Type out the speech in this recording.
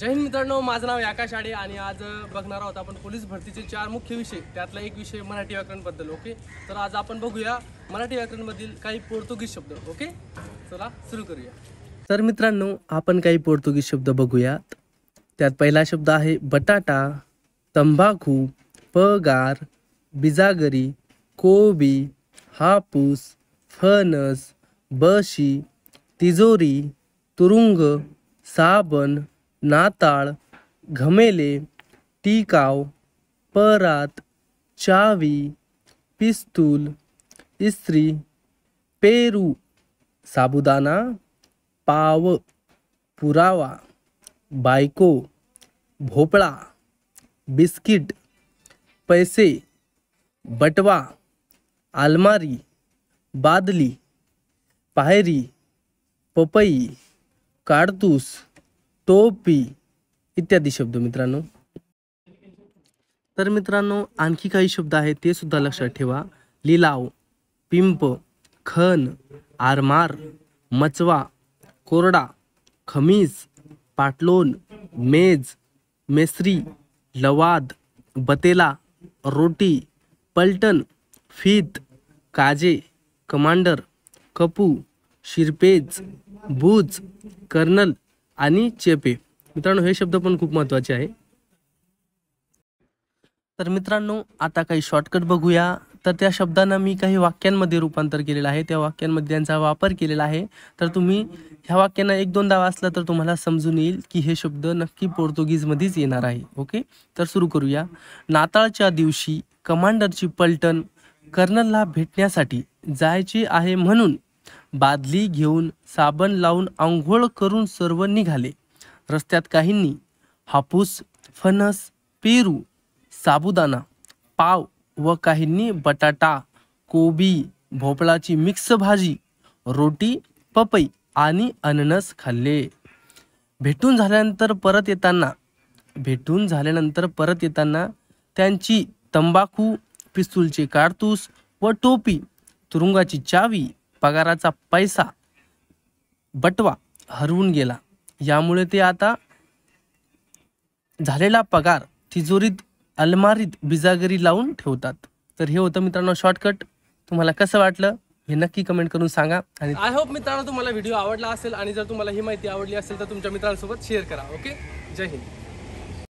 जय हिंद मित्रांनो माझं नाव आकाश आडे आणि आज बघणार आहोत आपण पोलीस भरतीचे चार मुख्य विषय त्यातला एक विषय मराठी व्याकरणबद्दल ओके तर आज आपण बघूया मराठी व्याकरणमधील काही पोर्तुगीज शब्द ओके चला सुरू करूया तर मित्रांनो आपण काही पोर्तुगीज शब्द बघूयात त्यात पहिला शब्द आहे बटाटा तंबाखू पगार बिजागरी कोबी हापूस फणस बशी तिजोरी तुरुंग साबण नाताल घमेले टीकाव परात चावी पिस्तूल इस्त्री पेरू साबुदाना पाव पुरावा बायको भोपड़ा बिस्किट पैसे बटवा आलमारी बादली पायरी पपई कारतूस टोपी इत्यादी शब्द मित्रांनो तर मित्रांनो आणखी काही शब्द आहेत ते सुद्धा लक्षात ठेवा लिलाव पिंप खन आरमार मचवा कोरडा खमीज पाटलोन मेज मेसरी लवाद बतेला रोटी पलटन फीत काजे कमांडर कपू शिरपेज बुज कर्नल आणि चेपे मित्रांनो हे शब्द पण खूप महत्त्वाचे आहे तर मित्रांनो आता काही शॉर्टकट बघूया तर त्या शब्दांना मी काही वाक्यांमध्ये रूपांतर केलेलं आहे त्या वाक्यांमध्ये त्यांचा वापर केलेला आहे तर तुम्ही ह्या वाक्यांना एक दोनदा वाचला तर तुम्हाला समजून येईल की हे शब्द नक्की पोर्तुगीजमध्येच येणार आहे ओके तर सुरू करूया नाताळच्या दिवशी कमांडरची पलटण कर्नलला भेटण्यासाठी जायचे आहे म्हणून बादली घेऊन साबण लावून आंघोळ करून सर्व निघाले रस्त्यात काहींनी हापूस फणस पेरू साबुदाणा पाव व काहींनी बटाटा कोबी भोपळाची मिक्स भाजी रोटी पपई आणि अननस खाल्ले भेटून झाल्यानंतर परत येताना भेटून झाल्यानंतर परत येताना त्यांची तंबाखू पिस्तूलचे कारतूस व टोपी तुरुंगाची चावी पगाराचा पैसा बटवा हरवून गेला यामुळे ते आता झालेला पगार तिजोरीत अलमारीत बिजागरी लावून ठेवतात तर हे होतं मित्रांनो शॉर्टकट तुम्हाला कसं वाटलं हे नक्की कमेंट करून सांगा आणि आय होप मित्रांनो तुम्हाला व्हिडिओ आवडला असेल आणि जर तुम्हाला ही माहिती आवडली असेल तर तुमच्या मित्रांसोबत शेअर करा ओके जय हिंद